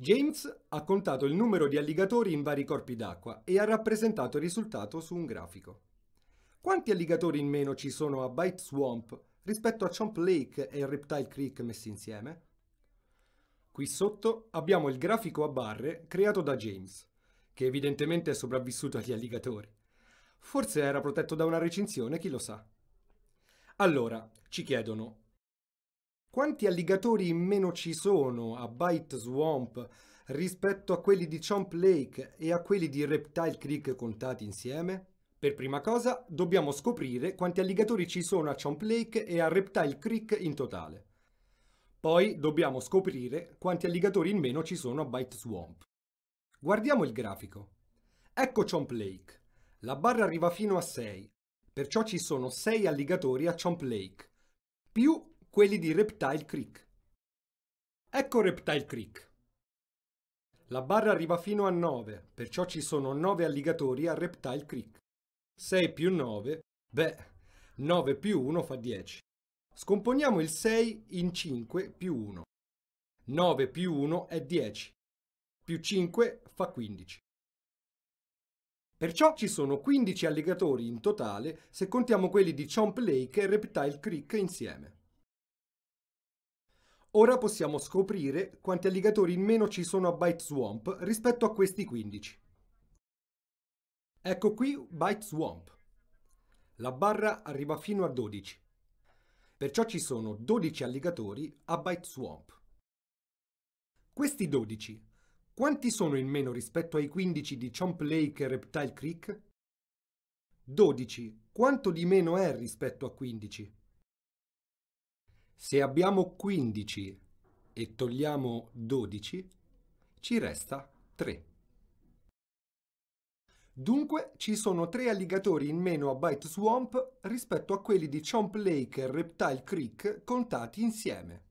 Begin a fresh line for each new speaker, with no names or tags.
James ha contato il numero di alligatori in vari corpi d'acqua e ha rappresentato il risultato su un grafico. Quanti alligatori in meno ci sono a Bite Swamp rispetto a Chomp Lake e Reptile Creek messi insieme? Qui sotto abbiamo il grafico a barre creato da James, che evidentemente è sopravvissuto agli alligatori. Forse era protetto da una recinzione, chi lo sa. Allora, ci chiedono, quanti alligatori in meno ci sono a Bite Swamp rispetto a quelli di Chomp Lake e a quelli di Reptile Creek contati insieme? Per prima cosa dobbiamo scoprire quanti alligatori ci sono a Chomp Lake e a Reptile Creek in totale. Poi dobbiamo scoprire quanti alligatori in meno ci sono a Bite Swamp. Guardiamo il grafico. Ecco Chomp Lake. La barra arriva fino a 6, perciò ci sono 6 alligatori a Chomp Lake, più quelli di Reptile Creek. Ecco Reptile Creek. La barra arriva fino a 9, perciò ci sono 9 alligatori a Reptile Creek. 6 più 9, beh, 9 più 1 fa 10. Scomponiamo il 6 in 5 più 1. 9 più 1 è 10, più 5 fa 15. Perciò ci sono 15 alligatori in totale se contiamo quelli di Chomp Lake e Reptile Creek insieme. Ora possiamo scoprire quanti alligatori in meno ci sono a Byte Swamp rispetto a questi 15. Ecco qui Byte Swamp. La barra arriva fino a 12. Perciò ci sono 12 alligatori a Byte Swamp. Questi 12, quanti sono in meno rispetto ai 15 di Chomp Lake e Reptile Creek? 12. Quanto di meno è rispetto a 15? Se abbiamo 15 e togliamo 12, ci resta 3. Dunque ci sono 3 alligatori in meno a Bite Swamp rispetto a quelli di Chomp Lake e Reptile Creek contati insieme.